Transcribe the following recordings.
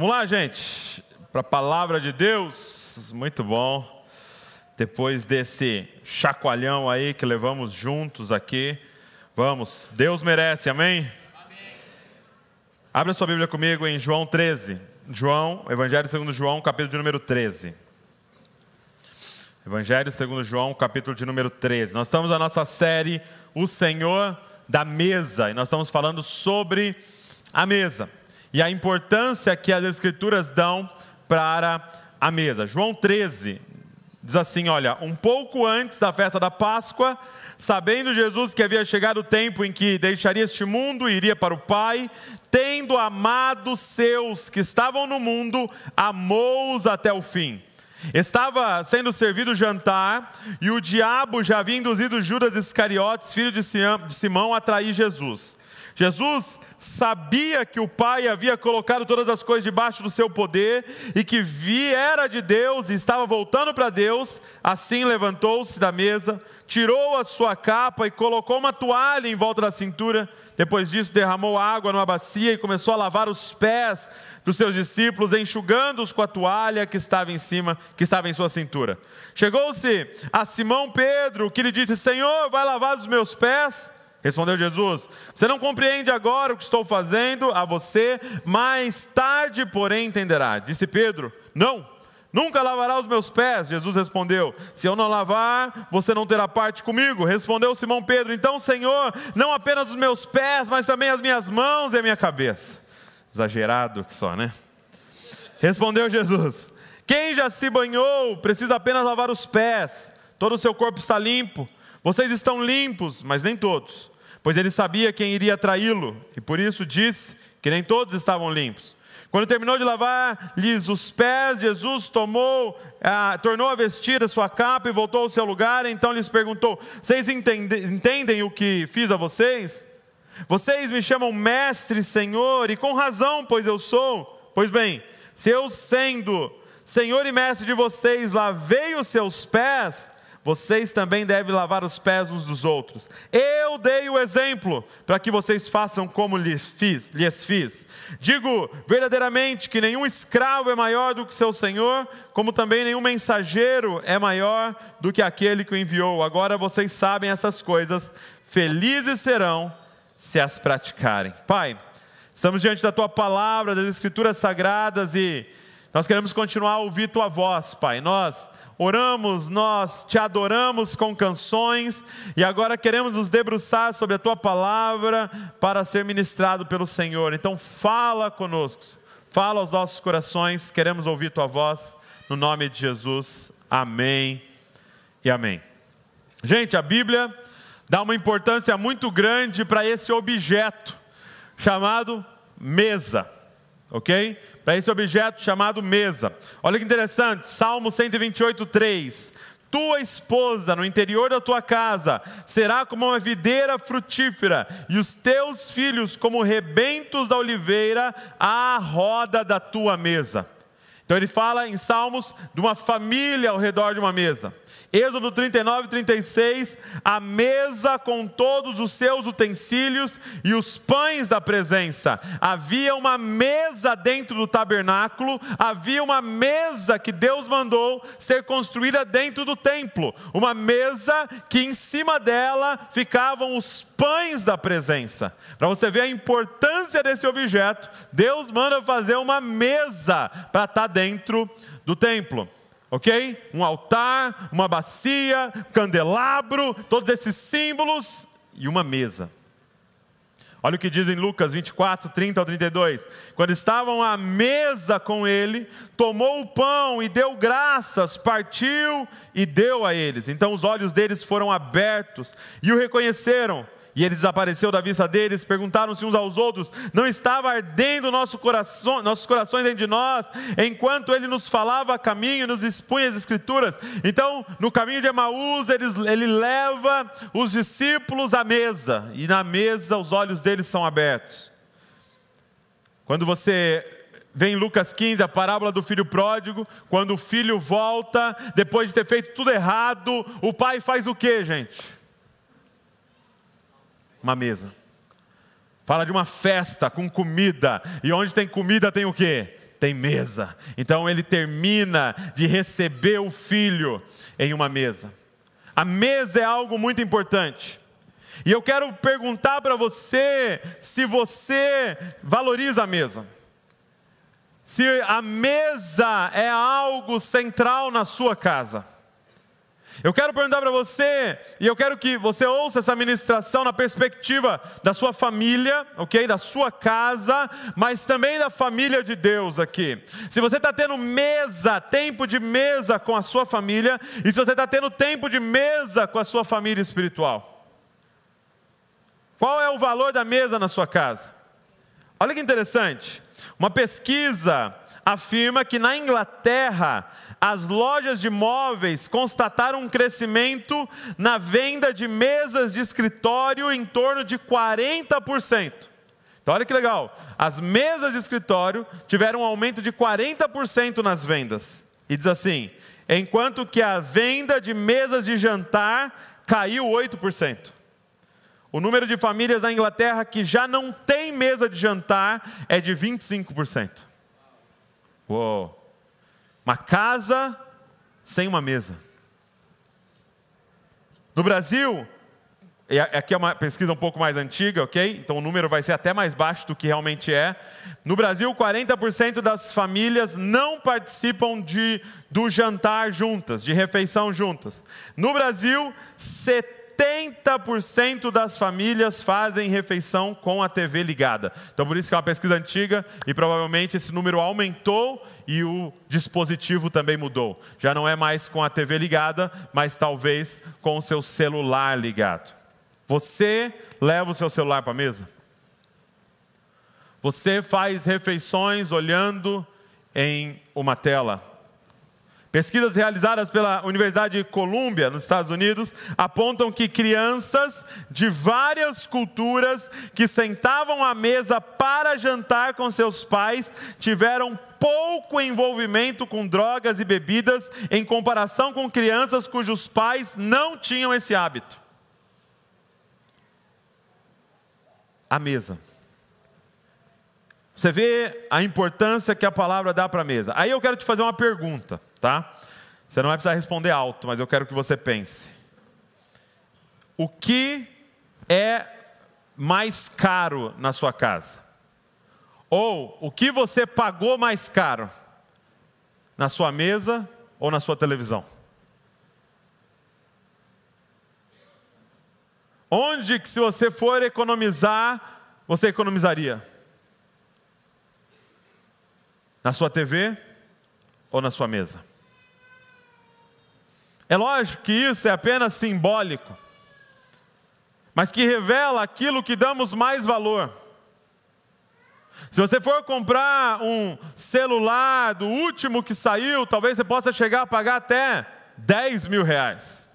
Vamos lá, gente, para a palavra de Deus. Muito bom. Depois desse chacoalhão aí que levamos juntos aqui, vamos. Deus merece, amém? amém. Abra sua Bíblia comigo em João 13. João, Evangelho segundo João, capítulo de número 13. Evangelho segundo João, capítulo de número 13. Nós estamos na nossa série O Senhor da Mesa, e nós estamos falando sobre a mesa e a importância que as Escrituras dão para a mesa. João 13 diz assim: Olha, um pouco antes da festa da Páscoa, sabendo Jesus que havia chegado o tempo em que deixaria este mundo e iria para o Pai, tendo amado seus que estavam no mundo, amou-os até o fim. Estava sendo servido o jantar e o diabo já havia induzido Judas Iscariotes, filho de Simão, a trair Jesus. Jesus sabia que o Pai havia colocado todas as coisas debaixo do seu poder e que viera de Deus e estava voltando para Deus. Assim levantou-se da mesa, tirou a sua capa e colocou uma toalha em volta da cintura. Depois disso, derramou água numa bacia e começou a lavar os pés dos seus discípulos, enxugando-os com a toalha que estava em cima, que estava em sua cintura. Chegou-se a Simão Pedro, que lhe disse: Senhor, vai lavar os meus pés? Respondeu Jesus: Você não compreende agora o que estou fazendo a você, mais tarde, porém, entenderá. Disse Pedro: Não. Nunca lavará os meus pés, Jesus respondeu. Se eu não lavar, você não terá parte comigo. Respondeu Simão Pedro: Então, Senhor, não apenas os meus pés, mas também as minhas mãos e a minha cabeça. Exagerado que só, né? Respondeu Jesus: Quem já se banhou precisa apenas lavar os pés. Todo o seu corpo está limpo. Vocês estão limpos, mas nem todos pois ele sabia quem iria traí-lo, e por isso disse que nem todos estavam limpos. Quando terminou de lavar-lhes os pés, Jesus tomou, ah, tornou a vestir a sua capa e voltou ao seu lugar. Então lhes perguntou: Vocês entendem, entendem o que fiz a vocês? Vocês me chamam mestre, senhor, e com razão, pois eu sou. Pois bem, se eu sendo senhor e mestre de vocês lavei os seus pés, vocês também devem lavar os pés uns dos outros. Eu dei o exemplo para que vocês façam como lhes fiz, lhes fiz. Digo verdadeiramente que nenhum escravo é maior do que seu senhor, como também nenhum mensageiro é maior do que aquele que o enviou. Agora vocês sabem essas coisas, felizes serão se as praticarem. Pai, estamos diante da tua palavra, das escrituras sagradas e nós queremos continuar a ouvir tua voz, Pai. Nós oramos, nós te adoramos com canções e agora queremos nos debruçar sobre a tua palavra para ser ministrado pelo Senhor. Então, fala conosco, fala aos nossos corações, queremos ouvir tua voz, no nome de Jesus. Amém e amém. Gente, a Bíblia dá uma importância muito grande para esse objeto chamado mesa ok? Para esse objeto chamado mesa. Olha que interessante, Salmo 128, 3. Tua esposa no interior da tua casa será como uma videira frutífera, e os teus filhos como rebentos da oliveira à roda da tua mesa. Então ele fala em Salmos de uma família ao redor de uma mesa. Êxodo 39, 36, a mesa com todos os seus utensílios e os pães da presença. Havia uma mesa dentro do tabernáculo, havia uma mesa que Deus mandou ser construída dentro do templo. Uma mesa que em cima dela ficavam os pães da presença. Para você ver a importância desse objeto, Deus manda fazer uma mesa para estar tá dentro do templo ok? Um altar, uma bacia, candelabro, todos esses símbolos e uma mesa. Olha o que diz em Lucas 24, 30 ao 32. Quando estavam à mesa com ele, tomou o pão e deu graças, partiu e deu a eles. Então os olhos deles foram abertos e o reconheceram e ele desapareceu da vista deles, perguntaram-se uns aos outros: não estava ardendo nosso coração, nossos corações dentro de nós, enquanto ele nos falava a caminho e nos expunha as Escrituras? Então, no caminho de Emaús, ele, ele leva os discípulos à mesa, e na mesa os olhos deles são abertos. Quando você vem Lucas 15, a parábola do filho pródigo, quando o filho volta, depois de ter feito tudo errado, o pai faz o que, gente? Uma mesa. Fala de uma festa com comida. E onde tem comida tem o quê? Tem mesa. Então ele termina de receber o filho em uma mesa. A mesa é algo muito importante. E eu quero perguntar para você se você valoriza a mesa. Se a mesa é algo central na sua casa. Eu quero perguntar para você, e eu quero que você ouça essa ministração na perspectiva da sua família, ok? Da sua casa, mas também da família de Deus aqui. Se você está tendo mesa, tempo de mesa com a sua família, e se você está tendo tempo de mesa com a sua família espiritual. Qual é o valor da mesa na sua casa? Olha que interessante. Uma pesquisa afirma que na Inglaterra as lojas de móveis constataram um crescimento na venda de mesas de escritório em torno de 40%. Então, olha que legal. As mesas de escritório tiveram um aumento de 40% nas vendas. E diz assim: enquanto que a venda de mesas de jantar caiu 8%. O número de famílias na Inglaterra que já não tem mesa de jantar é de 25%. Uou! Uma casa sem uma mesa. No Brasil, e aqui é uma pesquisa um pouco mais antiga, ok? Então o número vai ser até mais baixo do que realmente é. No Brasil, 40% das famílias não participam de, do jantar juntas, de refeição juntas. No Brasil, 70%. 70% das famílias fazem refeição com a TV ligada. Então, por isso que é uma pesquisa antiga e provavelmente esse número aumentou e o dispositivo também mudou. Já não é mais com a TV ligada, mas talvez com o seu celular ligado. Você leva o seu celular para a mesa? Você faz refeições olhando em uma tela? Pesquisas realizadas pela Universidade de Columbia, nos Estados Unidos, apontam que crianças de várias culturas que sentavam à mesa para jantar com seus pais tiveram pouco envolvimento com drogas e bebidas em comparação com crianças cujos pais não tinham esse hábito. A mesa. Você vê a importância que a palavra dá para a mesa. Aí eu quero te fazer uma pergunta tá? Você não vai precisar responder alto, mas eu quero que você pense. O que é mais caro na sua casa? Ou o que você pagou mais caro? Na sua mesa ou na sua televisão? Onde que se você for economizar, você economizaria? Na sua TV ou na sua mesa? É lógico que isso é apenas simbólico, mas que revela aquilo que damos mais valor. Se você for comprar um celular do último que saiu, talvez você possa chegar a pagar até 10 mil reais.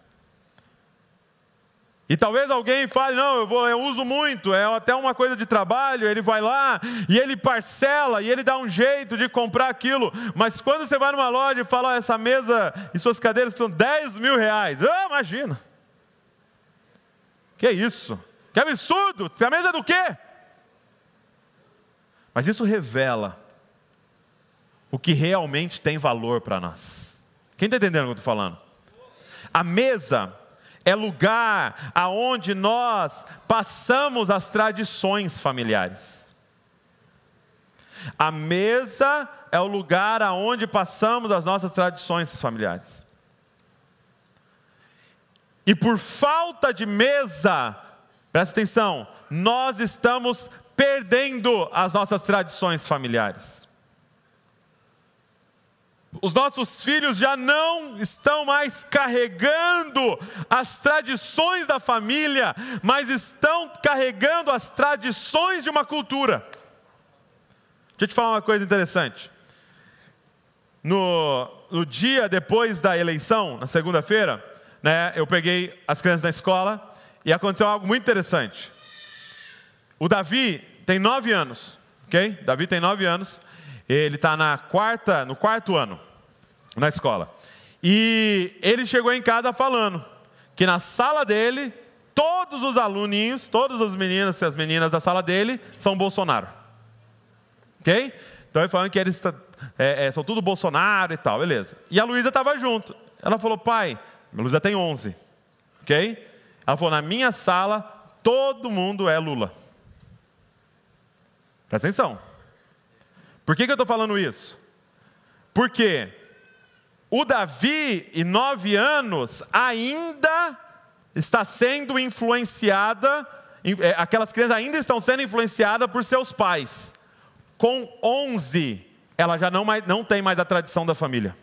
E talvez alguém fale: não, eu, vou, eu uso muito, é até uma coisa de trabalho. Ele vai lá e ele parcela e ele dá um jeito de comprar aquilo. Mas quando você vai numa loja e fala: oh, essa mesa e suas cadeiras custam 10 mil reais. Oh, imagina. Que isso? Que absurdo! A mesa é do quê? Mas isso revela o que realmente tem valor para nós. Quem está entendendo o que eu estou falando? A mesa é lugar aonde nós passamos as tradições familiares. A mesa é o lugar aonde passamos as nossas tradições familiares. E por falta de mesa, presta atenção, nós estamos perdendo as nossas tradições familiares. Os nossos filhos já não estão mais carregando as tradições da família, mas estão carregando as tradições de uma cultura. Deixa eu te falar uma coisa interessante. No, no dia depois da eleição, na segunda-feira, né, eu peguei as crianças na escola e aconteceu algo muito interessante. O Davi tem nove anos, ok? Davi tem nove anos. Ele está na quarta, no quarto ano na escola. E ele chegou em casa falando que na sala dele, todos os aluninhos, todos os meninos e as meninas da sala dele são Bolsonaro. Ok? Então ele falando que eles é, é, são tudo Bolsonaro e tal, beleza. E a Luísa estava junto. Ela falou, pai, a Luísa tem 11, ok? Ela falou, na minha sala, todo mundo é Lula. Presta atenção. Por que, que eu estou falando isso? Porque o Davi, em nove anos, ainda está sendo influenciada, é, aquelas crianças ainda estão sendo influenciadas por seus pais. Com onze, ela já não, mais, não tem mais a tradição da família.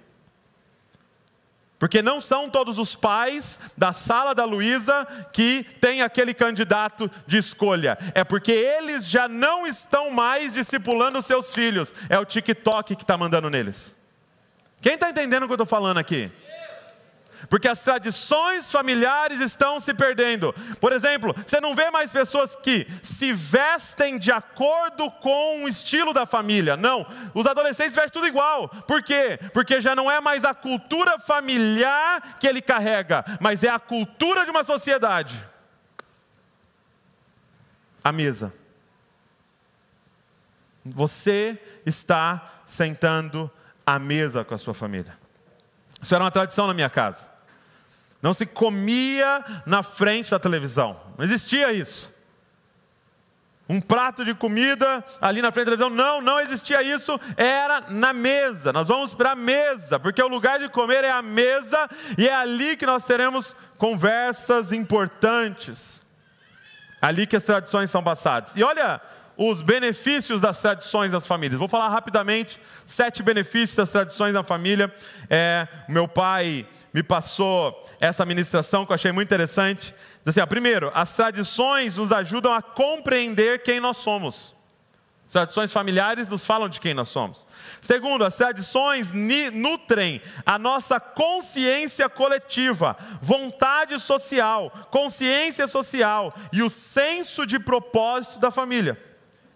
Porque não são todos os pais da sala da Luísa que tem aquele candidato de escolha. É porque eles já não estão mais discipulando seus filhos. É o TikTok que está mandando neles. Quem está entendendo o que eu estou falando aqui? Porque as tradições familiares estão se perdendo. Por exemplo, você não vê mais pessoas que se vestem de acordo com o estilo da família. Não, os adolescentes vestem tudo igual. Por quê? Porque já não é mais a cultura familiar que ele carrega, mas é a cultura de uma sociedade. A mesa. Você está sentando à mesa com a sua família. Isso era uma tradição na minha casa. Não se comia na frente da televisão. Não existia isso. Um prato de comida ali na frente da televisão. Não, não existia isso. Era na mesa. Nós vamos para a mesa, porque o lugar de comer é a mesa e é ali que nós teremos conversas importantes. Ali que as tradições são passadas. E olha os benefícios das tradições das famílias. Vou falar rapidamente sete benefícios das tradições da família. É, meu pai me passou essa ministração que eu achei muito interessante. Diz assim, ó, primeiro, as tradições nos ajudam a compreender quem nós somos. As tradições familiares nos falam de quem nós somos. Segundo, as tradições nutrem a nossa consciência coletiva, vontade social, consciência social e o senso de propósito da família.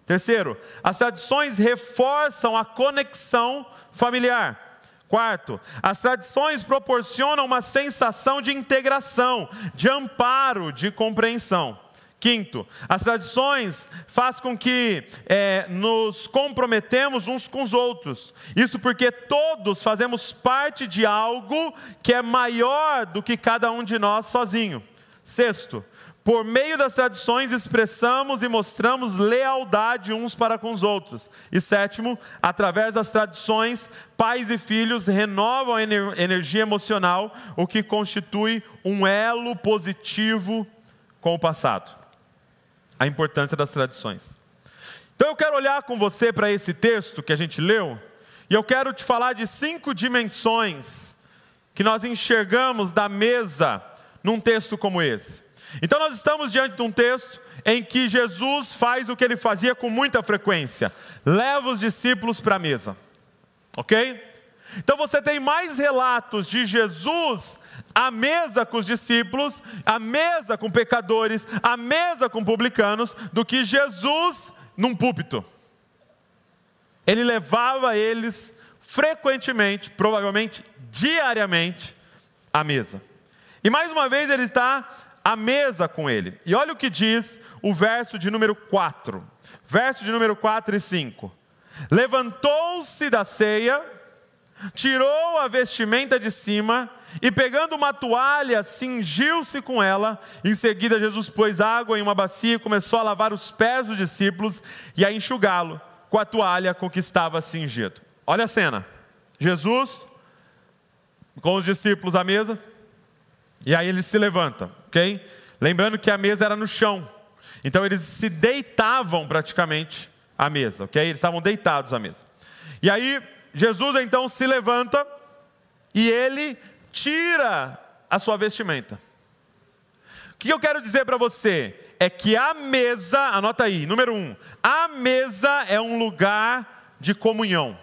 Terceiro, as tradições reforçam a conexão familiar. Quarto, as tradições proporcionam uma sensação de integração, de amparo, de compreensão. Quinto, as tradições faz com que é, nos comprometemos uns com os outros. Isso porque todos fazemos parte de algo que é maior do que cada um de nós sozinho. Sexto, por meio das tradições, expressamos e mostramos lealdade uns para com os outros. E sétimo, através das tradições, pais e filhos renovam a energia emocional, o que constitui um elo positivo com o passado. A importância das tradições. Então eu quero olhar com você para esse texto que a gente leu, e eu quero te falar de cinco dimensões que nós enxergamos da mesa num texto como esse. Então nós estamos diante de um texto em que Jesus faz o que ele fazia com muita frequência: leva os discípulos para a mesa. Ok? Então você tem mais relatos de Jesus à mesa com os discípulos, à mesa com pecadores, à mesa com publicanos, do que Jesus num púlpito. Ele levava eles frequentemente, provavelmente diariamente, à mesa. E mais uma vez ele está à mesa com ele. E olha o que diz o verso de número 4. Verso de número 4 e 5. Levantou-se da ceia, tirou a vestimenta de cima e, pegando uma toalha, cingiu-se com ela. Em seguida, Jesus pôs água em uma bacia e começou a lavar os pés dos discípulos e a enxugá-lo com a toalha com que estava cingido. Olha a cena. Jesus com os discípulos à mesa, e aí ele se levanta ok? Lembrando que a mesa era no chão, então eles se deitavam praticamente à mesa, ok? Eles estavam deitados à mesa. E aí Jesus então se levanta e ele tira a sua vestimenta. O que eu quero dizer para você é que a mesa, anota aí, número um, a mesa é um lugar de comunhão.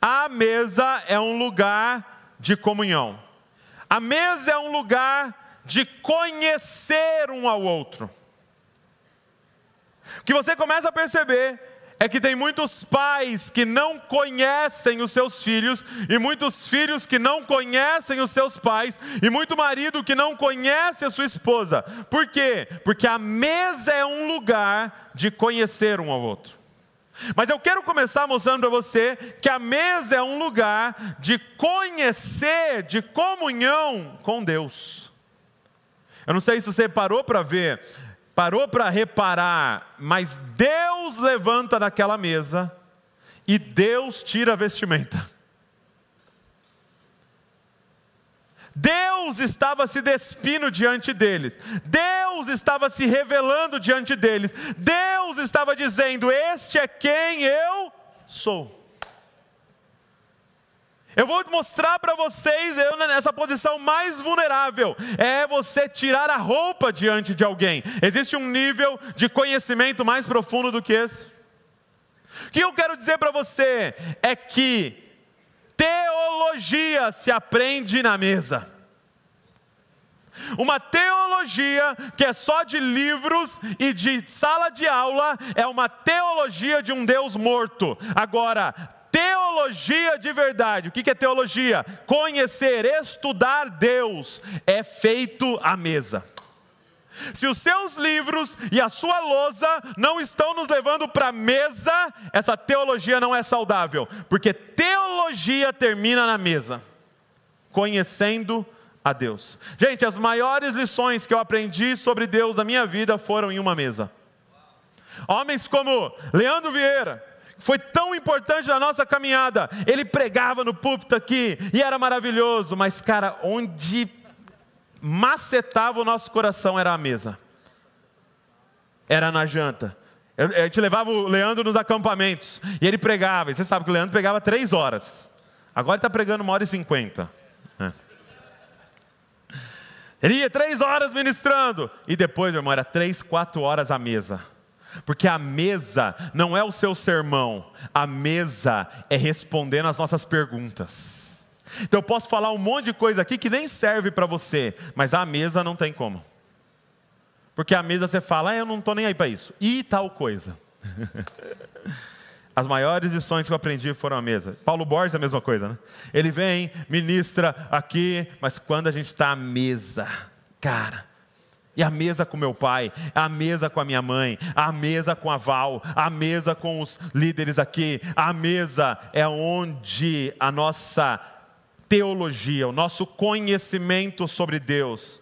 A mesa é um lugar de comunhão. A mesa é um lugar de conhecer um ao outro. O que você começa a perceber é que tem muitos pais que não conhecem os seus filhos, e muitos filhos que não conhecem os seus pais, e muito marido que não conhece a sua esposa. Por quê? Porque a mesa é um lugar de conhecer um ao outro. Mas eu quero começar mostrando para você que a mesa é um lugar de conhecer, de comunhão com Deus. Eu não sei se você parou para ver, parou para reparar, mas Deus levanta naquela mesa e Deus tira a vestimenta. Deus estava se despindo diante deles, Deus estava se revelando diante deles, Deus estava dizendo: Este é quem eu sou. Eu vou mostrar para vocês, eu né, nessa posição mais vulnerável, é você tirar a roupa diante de alguém. Existe um nível de conhecimento mais profundo do que esse. O que eu quero dizer para você é que teologia se aprende na mesa. Uma teologia que é só de livros e de sala de aula é uma teologia de um Deus morto. Agora, Teologia de verdade. O que é teologia? Conhecer, estudar Deus é feito à mesa. Se os seus livros e a sua lousa não estão nos levando para a mesa, essa teologia não é saudável, porque teologia termina na mesa, conhecendo a Deus. Gente, as maiores lições que eu aprendi sobre Deus na minha vida foram em uma mesa. Homens como Leandro Vieira, foi tão importante na nossa caminhada. Ele pregava no púlpito aqui e era maravilhoso, mas, cara, onde macetava o nosso coração era a mesa, era na janta. A gente levava o Leandro nos acampamentos e ele pregava. E você sabe que o Leandro pregava três horas. Agora ele está pregando uma hora e cinquenta. É. Ele ia três horas ministrando. E depois, meu irmão, era três, quatro horas à mesa. Porque a mesa não é o seu sermão, a mesa é respondendo as nossas perguntas. Então eu posso falar um monte de coisa aqui que nem serve para você, mas a mesa não tem como. Porque a mesa você fala, ah, eu não estou nem aí para isso. E tal coisa. As maiores lições que eu aprendi foram a mesa. Paulo Borges é a mesma coisa, né? Ele vem, ministra aqui, mas quando a gente está à mesa, cara, e a mesa com meu pai, a mesa com a minha mãe, a mesa com a Val, a mesa com os líderes aqui, a mesa é onde a nossa teologia, o nosso conhecimento sobre Deus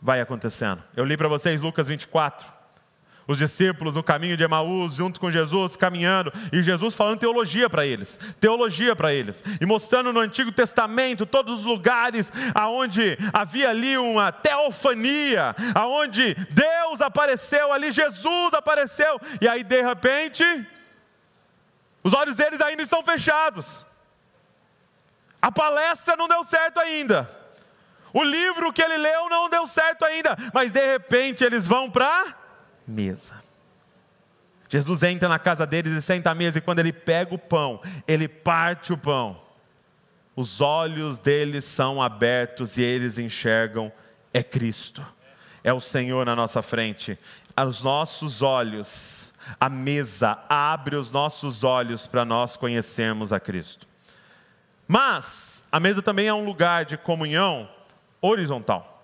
vai acontecendo. Eu li para vocês Lucas 24 os discípulos no caminho de Emaús, junto com Jesus, caminhando, e Jesus falando teologia para eles, teologia para eles, e mostrando no Antigo Testamento todos os lugares aonde havia ali uma teofania, aonde Deus apareceu ali, Jesus apareceu, e aí de repente, os olhos deles ainda estão fechados. A palestra não deu certo ainda. O livro que ele leu não deu certo ainda, mas de repente eles vão para mesa. Jesus entra na casa deles e senta à mesa, e quando ele pega o pão, ele parte o pão. Os olhos deles são abertos e eles enxergam é Cristo. É o Senhor na nossa frente. Os nossos olhos, a mesa abre os nossos olhos para nós conhecermos a Cristo. Mas a mesa também é um lugar de comunhão horizontal.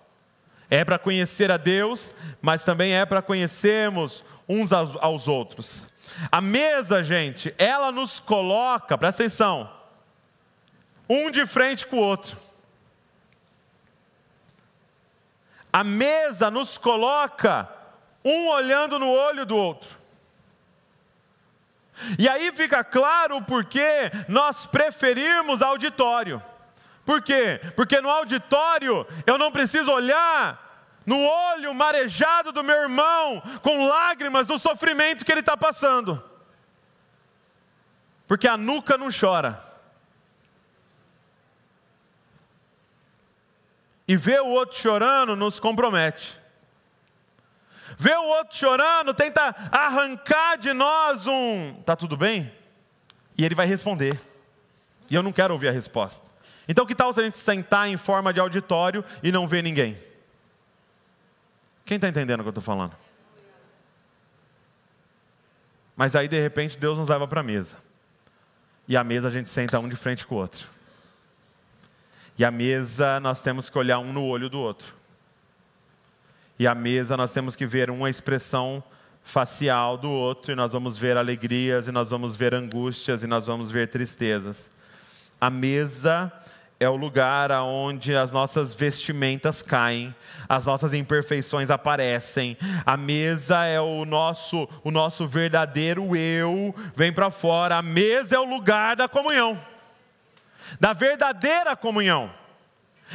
É para conhecer a Deus, mas também é para conhecermos uns aos, outros. A mesa, gente, ela nos coloca, presta atenção, um de frente com o outro. A mesa nos coloca um olhando no olho do outro. E aí fica claro porque nós preferimos auditório. Por quê? Porque no auditório eu não preciso olhar no olho marejado do meu irmão com lágrimas do sofrimento que ele está passando. Porque a nuca não chora. E ver o outro chorando nos compromete. Ver o outro chorando tenta arrancar de nós um, tá tudo bem? E ele vai responder. E eu não quero ouvir a resposta. Então, que tal se a gente sentar em forma de auditório e não ver ninguém? Quem está entendendo o que eu estou falando? Mas aí, de repente, Deus nos leva para a mesa. E a mesa a gente senta um de frente com o outro. E a mesa nós temos que olhar um no olho do outro. E a mesa nós temos que ver uma expressão facial do outro, e nós vamos ver alegrias, e nós vamos ver angústias, e nós vamos ver tristezas. A mesa é o lugar aonde as nossas vestimentas caem, as nossas imperfeições aparecem. A mesa é o nosso o nosso verdadeiro eu vem para fora. A mesa é o lugar da comunhão. Da verdadeira comunhão.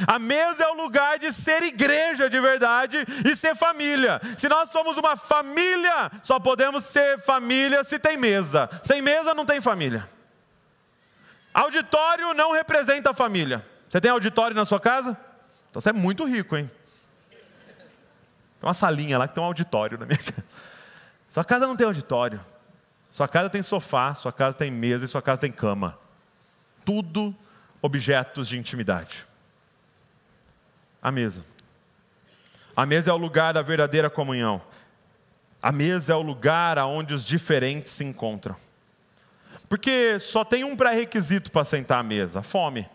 A mesa é o lugar de ser igreja de verdade e ser família. Se nós somos uma família, só podemos ser família se tem mesa. Sem mesa não tem família. Auditório não representa a família. Você tem auditório na sua casa? Então você é muito rico, hein? Tem uma salinha lá que tem um auditório na minha casa. Sua casa não tem auditório. Sua casa tem sofá, sua casa tem mesa e sua casa tem cama. Tudo objetos de intimidade. A mesa. A mesa é o lugar da verdadeira comunhão. A mesa é o lugar aonde os diferentes se encontram. Porque só tem um pré-requisito para sentar à mesa: fome.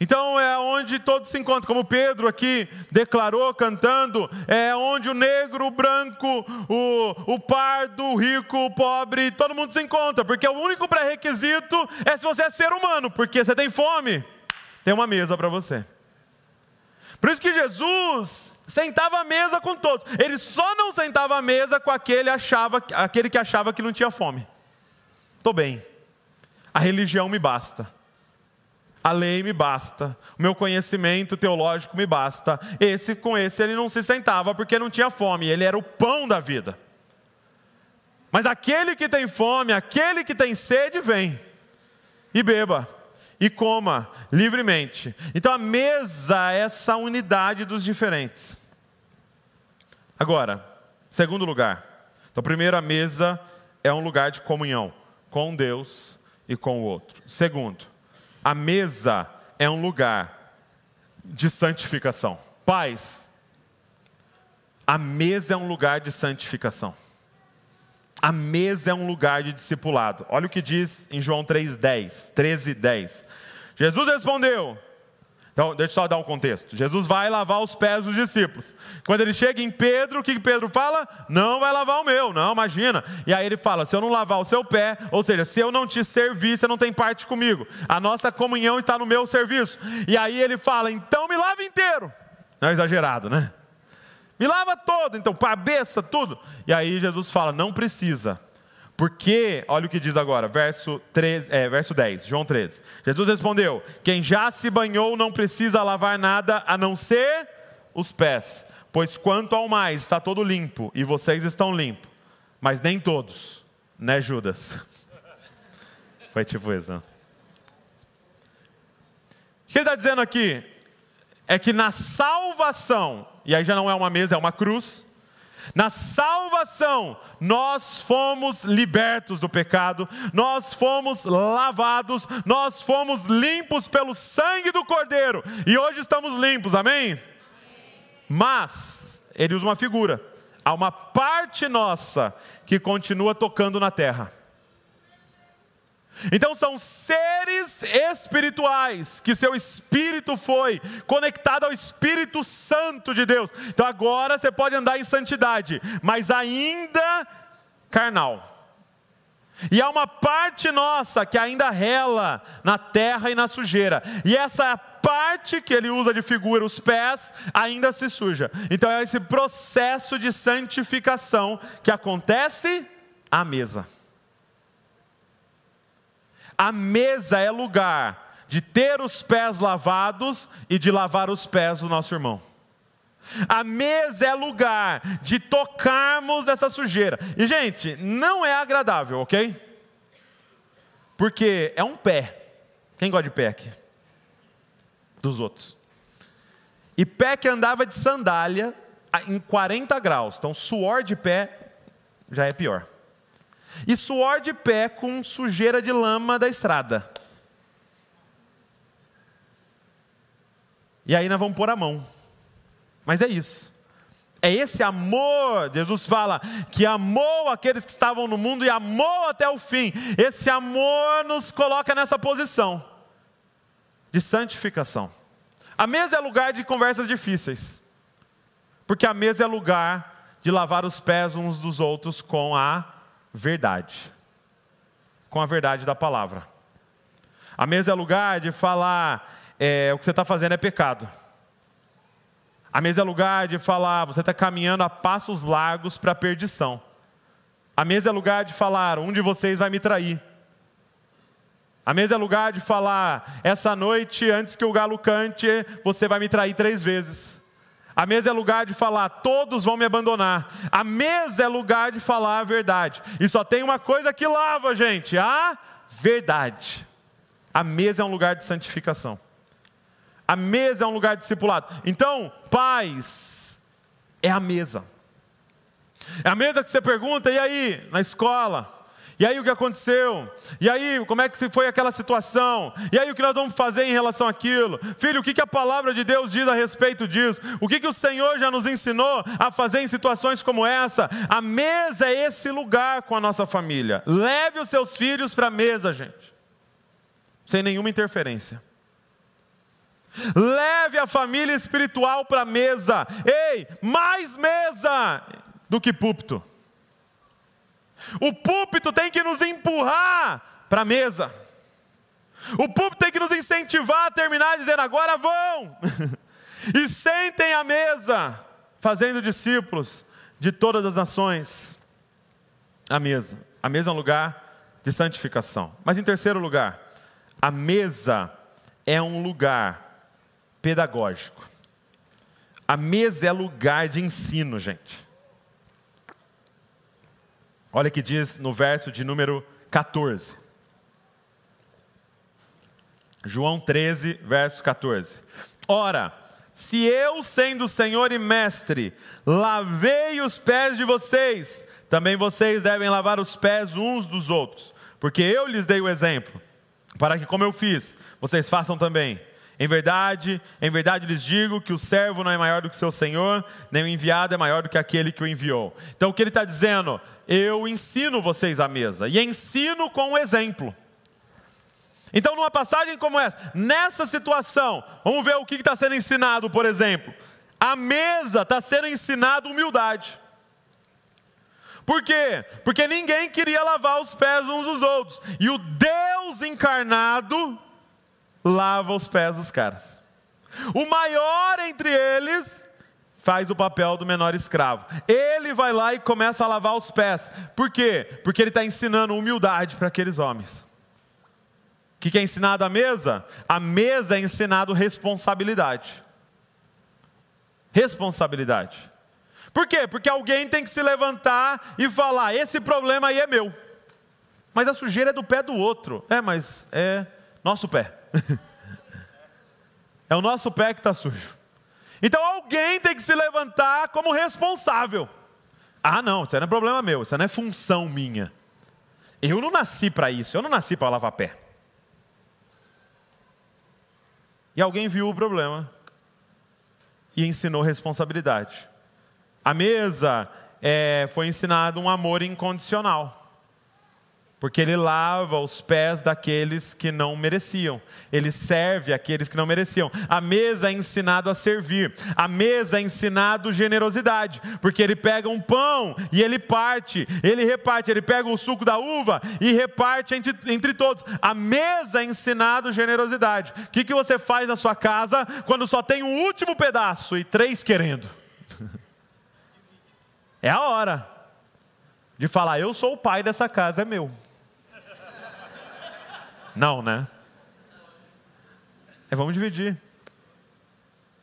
Então é onde todos se encontram, como Pedro aqui declarou cantando, é onde o negro, o branco, o, o pardo, o rico, o pobre, todo mundo se encontra, porque o único pré-requisito é se você é ser humano, porque você tem fome, tem uma mesa para você. Por isso que Jesus, sentava à mesa com todos. Ele só não sentava à mesa com aquele, achava, aquele que achava que não tinha fome. Estou bem. A religião me basta. A lei me basta. O meu conhecimento teológico me basta. Esse com esse ele não se sentava porque não tinha fome. Ele era o pão da vida. Mas aquele que tem fome, aquele que tem sede, vem e beba e coma livremente. Então a mesa é essa unidade dos diferentes. Agora, segundo lugar. Então, primeiro, a mesa é um lugar de comunhão com Deus e com o outro. Segundo, a mesa é um lugar de santificação. paz a mesa é um lugar de santificação. A mesa é um lugar de discipulado. Olha o que diz em João 3:10, 13:10. Jesus respondeu. Então, deixa eu só dar um contexto. Jesus vai lavar os pés dos discípulos. Quando ele chega em Pedro, o que Pedro fala? Não vai lavar o meu, não, imagina. E aí ele fala: se eu não lavar o seu pé, ou seja, se eu não te servir, você não tem parte comigo. A nossa comunhão está no meu serviço. E aí ele fala: então me lave inteiro. Não é exagerado, né? Me lava todo, então, cabeça, tudo. E aí Jesus fala: Não precisa. Porque, olha o que diz agora, verso, 13, é, verso 10, João 13. Jesus respondeu: Quem já se banhou não precisa lavar nada a não ser os pés, pois quanto ao mais está todo limpo, e vocês estão limpos, mas nem todos, né, Judas? Foi tipo isso, não? Né? O que ele está dizendo aqui? é que na salvação, e aí já não é uma mesa, é uma cruz, na salvação, nós fomos libertos do pecado, nós fomos lavados, nós fomos limpos pelo sangue do Cordeiro e hoje estamos limpos, amém? Mas, ele usa uma figura, há uma parte nossa que continua tocando na terra. Então são seres espirituais que seu espírito foi conectado ao Espírito Santo de Deus. Então agora você pode andar em santidade, mas ainda carnal. E há uma parte nossa que ainda rela na terra e na sujeira. E essa parte que ele usa de figura, os pés, ainda se suja. Então é esse processo de santificação que acontece à mesa. A mesa é lugar de ter os pés lavados e de lavar os pés do nosso irmão. A mesa é lugar de tocarmos essa sujeira. E, gente, não é agradável, ok? Porque é um pé. Quem gosta de pé aqui? Dos outros. E pé que andava de sandália em 40 graus. Então, suor de pé já é pior e suor de pé com sujeira de lama da estrada. E aí nós vamos pôr a mão. Mas é isso. É esse amor, Jesus fala, que amou aqueles que estavam no mundo e amou até o fim. Esse amor nos coloca nessa posição de santificação. A mesa é lugar de conversas difíceis, porque a mesa é lugar de lavar os pés uns dos outros com a verdade, com a verdade da palavra. A mesa é lugar de falar é, o que você está fazendo é pecado. A mesa é lugar de falar você está caminhando a passos largos para a perdição. A mesa é lugar de falar um de vocês vai me trair. A mesa é lugar de falar essa noite antes que o galo cante você vai me trair três vezes. A mesa é lugar de falar, todos vão me abandonar. A mesa é lugar de falar a verdade. E só tem uma coisa que lava, gente: a verdade. A mesa é um lugar de santificação. A mesa é um lugar discipulado. Então, paz é a mesa. É a mesa que você pergunta, e aí, na escola? E aí o que aconteceu? E aí como é que foi aquela situação? E aí o que nós vamos fazer em relação àquilo? Filho, o que, que a palavra de Deus diz a respeito disso? O que, que o Senhor já nos ensinou a fazer em situações como essa? A mesa é esse lugar com a nossa família. Leve os seus filhos para a mesa, gente. Sem nenhuma interferência. Leve a família espiritual para a mesa. Ei, mais mesa do que púlpito. O púlpito tem que nos empurrar para a mesa. O púlpito tem que nos incentivar a terminar dizendo: agora vão e sentem à mesa, fazendo discípulos de todas as nações. A mesa. A mesa é um lugar de santificação. Mas em terceiro lugar, a mesa é um lugar pedagógico. A mesa é lugar de ensino, gente. Olha que diz no verso de número 14. João 13, verso 14. Ora, se eu, sendo Senhor e Mestre, lavei os pés de vocês, também vocês devem lavar os pés uns dos outros, porque eu lhes dei o exemplo, para que, como eu fiz, vocês façam também. Em verdade, em verdade lhes digo que o servo não é maior do que seu senhor, nem o enviado é maior do que aquele que o enviou. Então, o que ele está dizendo? eu ensino vocês à mesa, e ensino com o exemplo. Então, numa passagem como essa, nessa situação, vamos ver o que está sendo ensinado, por exemplo. A mesa está sendo ensinada humildade. Por quê? Porque ninguém queria lavar os pés uns dos outros. E o Deus encarnado lava os pés dos caras. O maior entre eles faz o papel do menor escravo. Ele vai lá e começa a lavar os pés. Por quê? Porque ele está ensinando humildade para aqueles homens. O que é ensinado à mesa? A mesa é ensinado responsabilidade. Responsabilidade. Por quê? Porque alguém tem que se levantar e falar: esse problema aí é meu. Mas a sujeira é do pé do outro. É, mas é nosso pé. é o nosso pé que está sujo. Então alguém tem que se levantar como responsável. Ah, não, isso não é problema meu, isso não é função minha. Eu não nasci para isso, eu não nasci para lavar pé. E alguém viu o problema e ensinou responsabilidade. A mesa é, foi ensinado um amor incondicional porque ele lava os pés daqueles que não mereciam, ele serve aqueles que não mereciam. A mesa é ensinado a servir, a mesa é ensinado generosidade, porque ele pega um pão e ele parte, ele reparte, ele pega o suco da uva e reparte entre, entre todos. A mesa é ensinado generosidade. O que, que você faz na sua casa quando só tem um último pedaço e três querendo? É a hora de falar: eu sou o pai dessa casa, é meu. Não, né? É, vamos dividir.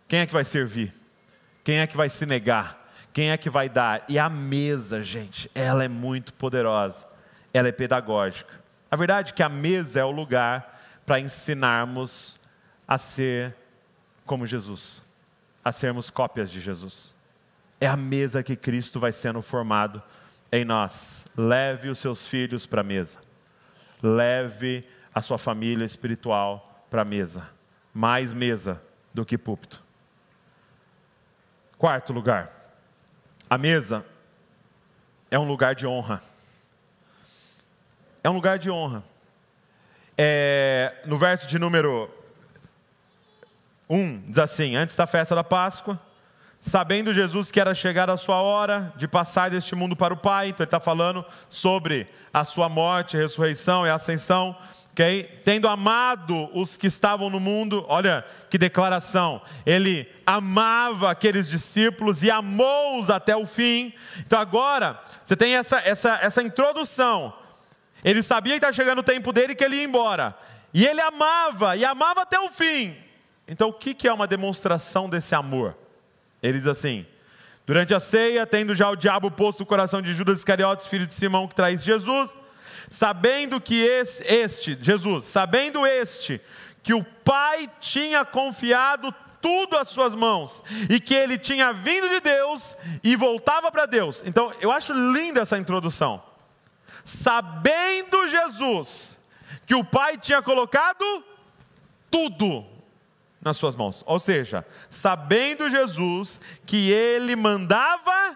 Quem é que vai servir? Quem é que vai se negar? Quem é que vai dar? E a mesa, gente, ela é muito poderosa. Ela é pedagógica. A verdade é que a mesa é o lugar para ensinarmos a ser como Jesus, a sermos cópias de Jesus. É a mesa que Cristo vai sendo formado em nós. Leve os seus filhos para a mesa. Leve a sua família espiritual para a mesa. Mais mesa do que púlpito. Quarto lugar, a mesa é um lugar de honra. É um lugar de honra. É, no verso de número 1, diz assim: Antes da festa da Páscoa, sabendo Jesus que era chegada a sua hora de passar deste mundo para o Pai, então ele está falando sobre a sua morte, ressurreição e ascensão, Okay? Tendo amado os que estavam no mundo, olha que declaração. Ele amava aqueles discípulos e amou-os até o fim. Então agora você tem essa, essa, essa introdução. Ele sabia que estava tá chegando o tempo dele que ele ia embora. E ele amava, e amava até o fim. Então o que, que é uma demonstração desse amor? Ele diz assim: durante a ceia, tendo já o diabo posto o coração de Judas Iscariotes, filho de Simão, que traz Jesus sabendo que este, Jesus, sabendo este, que o Pai tinha confiado tudo às suas mãos e que ele tinha vindo de Deus e voltava para Deus. Então, eu acho linda essa introdução. Sabendo Jesus que o Pai tinha colocado tudo nas suas mãos, ou seja, sabendo Jesus que ele mandava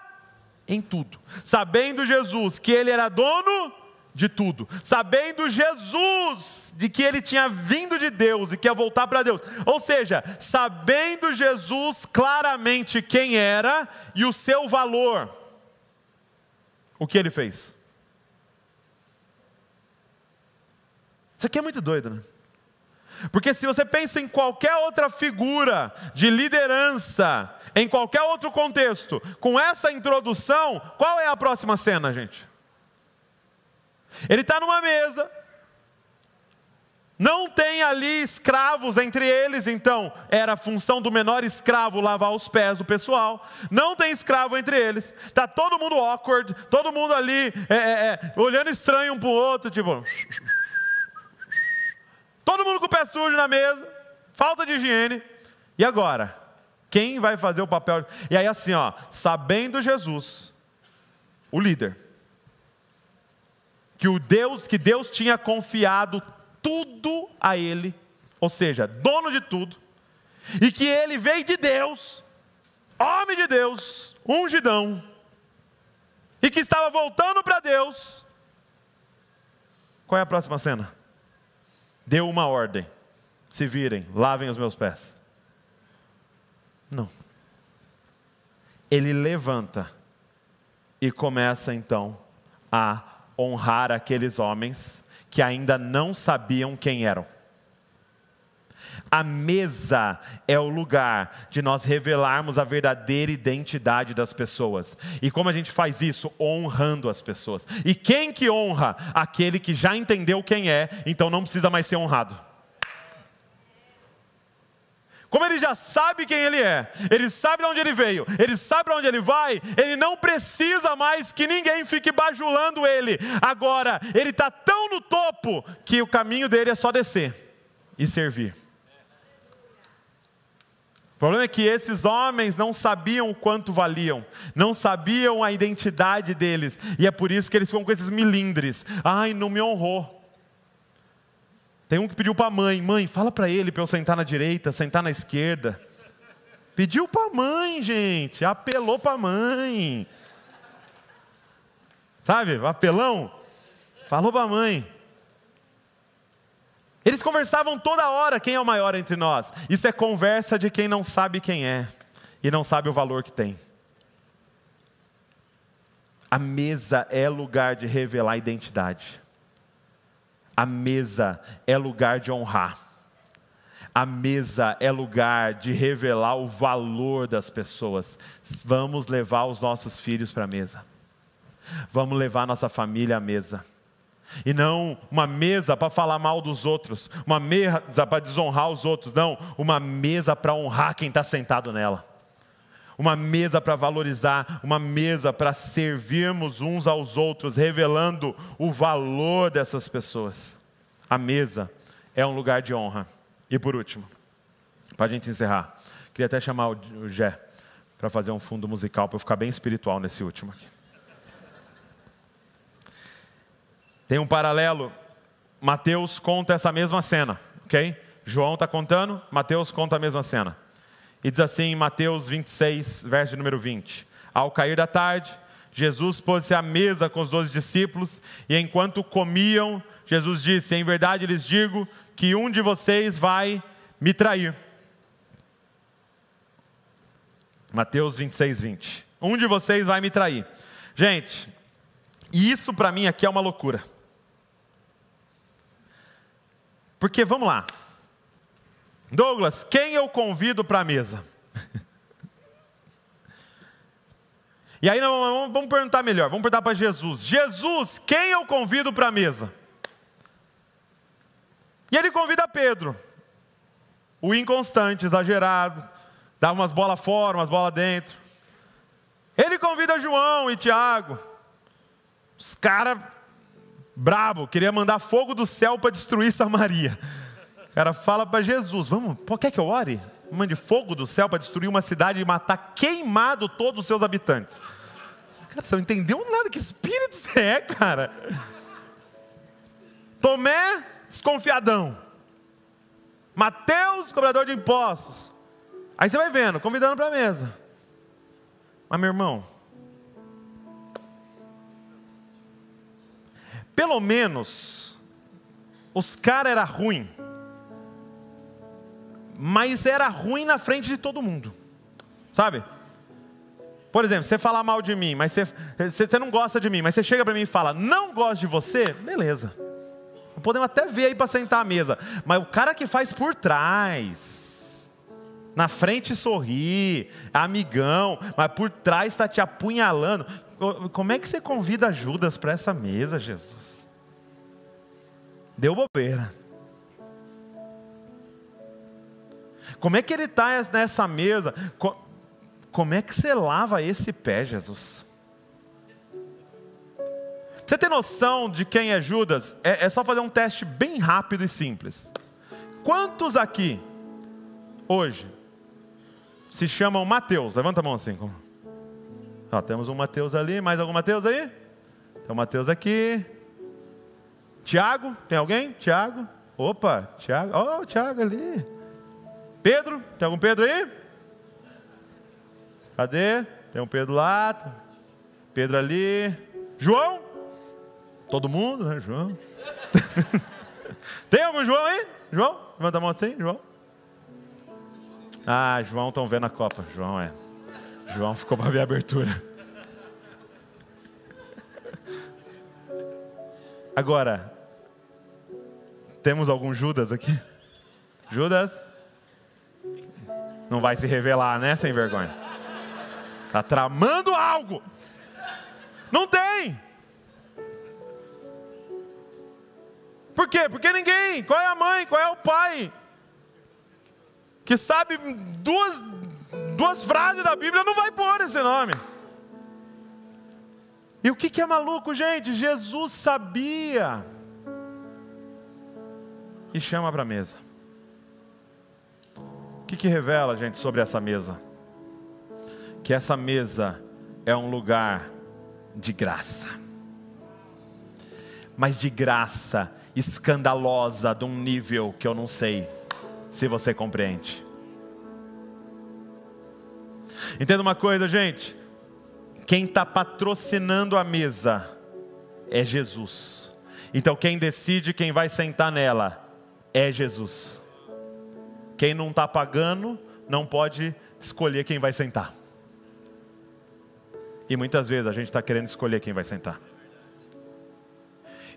em tudo, sabendo Jesus que ele era dono de tudo, sabendo Jesus de que ele tinha vindo de Deus e que ia voltar para Deus. Ou seja, sabendo Jesus claramente quem era e o seu valor. O que ele fez? Isso aqui é muito doido, né? Porque se você pensa em qualquer outra figura de liderança, em qualquer outro contexto, com essa introdução, qual é a próxima cena, gente? Ele está numa mesa, não tem ali escravos entre eles, então era a função do menor escravo lavar os pés do pessoal. Não tem escravo entre eles. Tá todo mundo awkward, todo mundo ali é, é, é, olhando estranho um para o outro, tipo. Todo mundo com o pé sujo na mesa, falta de higiene. E agora? Quem vai fazer o papel? E aí, assim, ó, sabendo Jesus, o líder que o Deus que Deus tinha confiado tudo a ele, ou seja, dono de tudo, e que ele veio de Deus, homem de Deus, ungidão, e que estava voltando para Deus. Qual é a próxima cena? Deu uma ordem: se virem, lavem os meus pés. Não. Ele levanta e começa então a honrar aqueles homens que ainda não sabiam quem eram. A mesa é o lugar de nós revelarmos a verdadeira identidade das pessoas. E como a gente faz isso? Honrando as pessoas. E quem que honra? Aquele que já entendeu quem é, então não precisa mais ser honrado. Como ele já sabe quem ele é, ele sabe de onde ele veio, ele sabe para onde ele vai, ele não precisa mais que ninguém fique bajulando ele. Agora, ele está tão no topo que o caminho dele é só descer e servir. O problema é que esses homens não sabiam o quanto valiam, não sabiam a identidade deles, e é por isso que eles ficam com esses milindres. Ai, não me honrou. Tem um que pediu para a mãe: mãe, fala para ele para eu sentar na direita, sentar na esquerda. Pediu para a mãe, gente, apelou para a mãe. Sabe, apelão? Falou para a mãe. Eles conversavam toda hora quem é o maior entre nós. Isso é conversa de quem não sabe quem é e não sabe o valor que tem. A mesa é lugar de revelar identidade. A mesa é lugar de honrar. A mesa é lugar de revelar o valor das pessoas. Vamos levar os nossos filhos para a mesa. Vamos levar nossa família à mesa. E não uma mesa para falar mal dos outros, uma mesa para desonrar os outros, não, uma mesa para honrar quem está sentado nela uma mesa para valorizar, uma mesa para servirmos uns aos outros, revelando o valor dessas pessoas. A mesa é um lugar de honra. E por último, para a gente encerrar, queria até chamar o Jé para fazer um fundo musical, para eu ficar bem espiritual nesse último aqui. Tem um paralelo. Mateus conta essa mesma cena, ok? João está contando, Mateus conta a mesma cena. E diz assim em Mateus 26, verso número 20: Ao cair da tarde, Jesus pôs-se à mesa com os doze discípulos, e enquanto comiam, Jesus disse: Em verdade lhes digo que um de vocês vai me trair. Mateus 26, 20. Um de vocês vai me trair. Gente, isso para mim aqui é uma loucura. Porque vamos lá, Douglas, quem eu convido para a mesa? E aí não, vamos perguntar melhor, vamos perguntar para Jesus. Jesus, quem eu convido para a mesa? E ele convida Pedro, o inconstante, exagerado, dá umas bolas fora, umas bolas dentro. Ele convida João e Tiago, os caras brabo, queria mandar fogo do céu para destruir Samaria. Ela fala para Jesus: Vamos, quer que eu ore? Mande fogo do céu para destruir uma cidade e matar queimado todos os seus habitantes. Cara, você não entendeu nada. Que espírito você é, cara? Tomé, desconfiadão. Mateus, cobrador de impostos. Aí você vai vendo, convidando para a mesa. Mas, meu irmão, pelo menos os caras eram ruins mas era ruim na frente de todo mundo, sabe? Por exemplo, você falar mal de mim, mas você, você não gosta de mim, mas você chega para mim e fala, não gosto de você, beleza. Podemos até ver aí para sentar à mesa, mas o cara que faz por trás, na frente sorri, amigão, mas por trás está te apunhalando. Como é que você convida Judas para essa mesa, Jesus? Deu bobeira. Como é que ele está nessa mesa? Como é que você lava esse pé, Jesus? Você tem noção de quem é Judas? É, é só fazer um teste bem rápido e simples. Quantos aqui, hoje, se chamam Mateus? Levanta a mão assim. Ó, temos um Mateus ali, mais algum Mateus aí? Tem um Mateus aqui. Tiago, tem alguém? Tiago? Opa, Tiago. Ó, oh, o Tiago ali. Pedro? Tem algum Pedro aí? Cadê? Tem um Pedro lá. Tá. Pedro ali. João? Todo mundo, né? João. Tem algum João aí? João? Levanta a mão assim, João. Ah, João estão vendo a Copa. João é. João ficou para ver a abertura. Agora, temos algum Judas aqui? Judas? Não vai se revelar, né, sem vergonha? Está tramando algo. Não tem. Por quê? Porque ninguém. Qual é a mãe? Qual é o pai? Que sabe duas, duas frases da Bíblia, não vai pôr esse nome. E o que, que é maluco, gente? Jesus sabia. E chama para a mesa que, que revela, gente, sobre essa mesa? Que essa mesa é um lugar de graça, mas de graça escandalosa, de um nível que eu não sei se você compreende. Entenda uma coisa, gente: quem está patrocinando a mesa é Jesus. Então, quem decide quem vai sentar nela é Jesus. Quem não está pagando não pode escolher quem vai sentar. E muitas vezes a gente está querendo escolher quem vai sentar.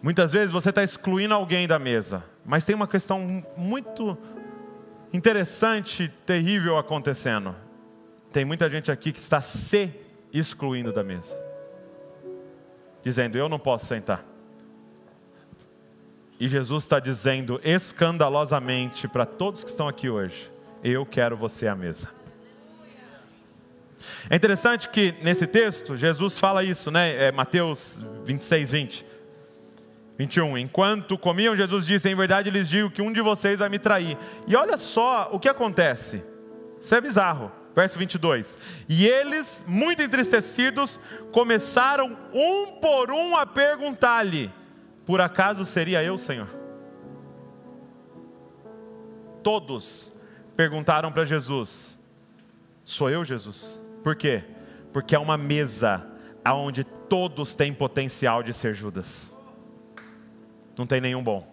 Muitas vezes você está excluindo alguém da mesa, mas tem uma questão muito interessante, terrível acontecendo. Tem muita gente aqui que está se excluindo da mesa, dizendo: Eu não posso sentar. E Jesus está dizendo escandalosamente para todos que estão aqui hoje: Eu quero você à mesa. É interessante que nesse texto, Jesus fala isso, né? É Mateus 26, 20. 21. Enquanto comiam, Jesus disse: Em verdade lhes digo que um de vocês vai me trair. E olha só o que acontece. Isso é bizarro. Verso 22. E eles, muito entristecidos, começaram um por um a perguntar-lhe por acaso seria eu, Senhor? Todos perguntaram para Jesus: Sou eu, Jesus? Por quê? Porque é uma mesa aonde todos têm potencial de ser Judas. Não tem nenhum bom.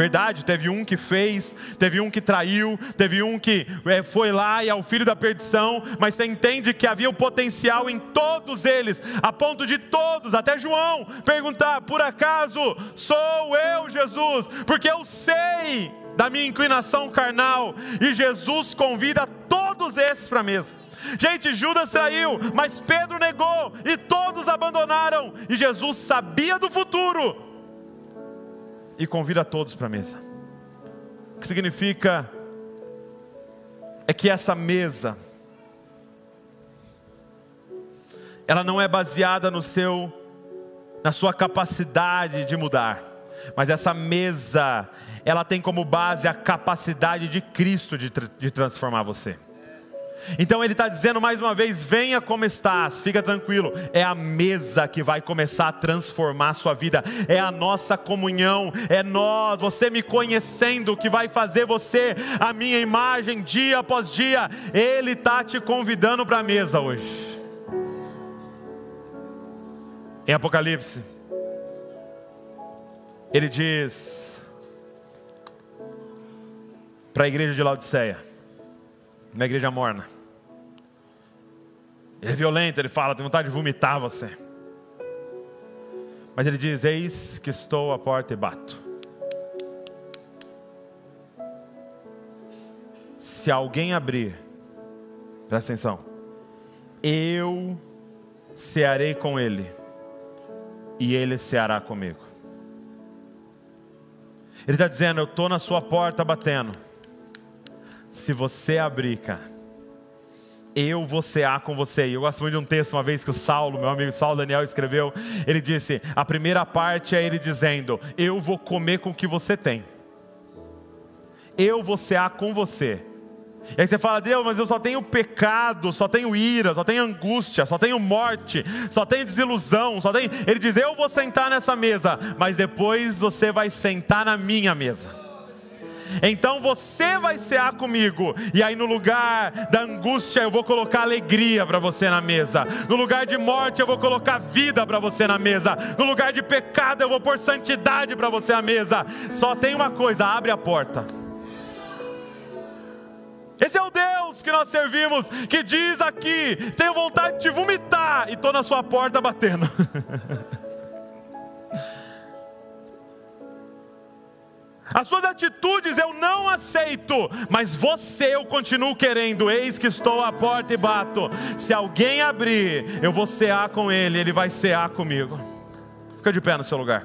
Verdade, teve um que fez, teve um que traiu, teve um que é, foi lá e é o filho da perdição, mas você entende que havia o potencial em todos eles, a ponto de todos, até João, perguntar: por acaso sou eu, Jesus? Porque eu sei da minha inclinação carnal, e Jesus convida todos esses para a mesa. Gente, Judas traiu, mas Pedro negou, e todos abandonaram, e Jesus sabia do futuro, e convida todos para a mesa. O que significa é que essa mesa ela não é baseada no seu na sua capacidade de mudar, mas essa mesa ela tem como base a capacidade de Cristo de, de transformar você. Então ele está dizendo mais uma vez: venha como estás, fica tranquilo. É a mesa que vai começar a transformar a sua vida, é a nossa comunhão, é nós, você me conhecendo, que vai fazer você a minha imagem dia após dia. Ele está te convidando para a mesa hoje. Em Apocalipse, ele diz para a igreja de Laodiceia: na igreja morna. Ele é violento, ele fala, tem vontade de vomitar você. Mas ele diz: Eis que estou à porta e bato. Se alguém abrir, presta atenção, eu cearei com ele, e ele ceará comigo. Ele está dizendo: Eu estou na sua porta batendo. Se você abrir, cara, eu vou cear com você. Eu gosto muito de um texto uma vez que o Saulo, meu amigo Saulo Daniel, escreveu. Ele disse: a primeira parte é ele dizendo: Eu vou comer com o que você tem. Eu vou cear com você. E aí você fala, Deus, mas eu só tenho pecado, só tenho ira, só tenho angústia, só tenho morte, só tenho desilusão, só tenho. Ele diz: Eu vou sentar nessa mesa, mas depois você vai sentar na minha mesa. Então você vai cear comigo. E aí no lugar da angústia eu vou colocar alegria para você na mesa. No lugar de morte eu vou colocar vida para você na mesa. No lugar de pecado eu vou pôr santidade para você na mesa. Só tem uma coisa, abre a porta. Esse é o Deus que nós servimos, que diz aqui: tenho vontade de vomitar e estou na sua porta batendo. As suas atitudes eu não aceito, mas você eu continuo querendo. Eis que estou à porta e bato. Se alguém abrir, eu vou cear com ele, ele vai cear comigo. Fica de pé no seu lugar.